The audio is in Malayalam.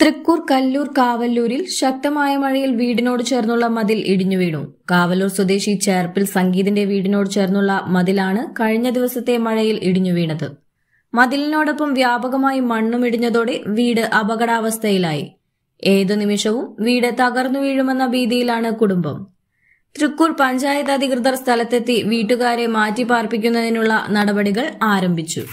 തൃക്കൂർ കല്ലൂർ കാവല്ലൂരിൽ ശക്തമായ മഴയിൽ വീടിനോട് ചേർന്നുള്ള മതിൽ ഇടിഞ്ഞു വീണു കാവല്ലൂർ സ്വദേശി ചേർപ്പിൽ സംഗീതിന്റെ വീടിനോട് ചേർന്നുള്ള മതിലാണ് കഴിഞ്ഞ ദിവസത്തെ മഴയിൽ ഇടിഞ്ഞു വീണത് മതിലിനോടൊപ്പം വ്യാപകമായി മണ്ണും ഇടിഞ്ഞതോടെ വീട് അപകടാവസ്ഥയിലായി ഏതു നിമിഷവും വീട് തകർന്നു വീഴുമെന്ന ഭീതിയിലാണ് കുടുംബം തൃക്കൂർ പഞ്ചായത്ത് അധികൃതർ സ്ഥലത്തെത്തി വീട്ടുകാരെ മാറ്റി പാർപ്പിക്കുന്നതിനുള്ള നടപടികൾ ആരംഭിച്ചു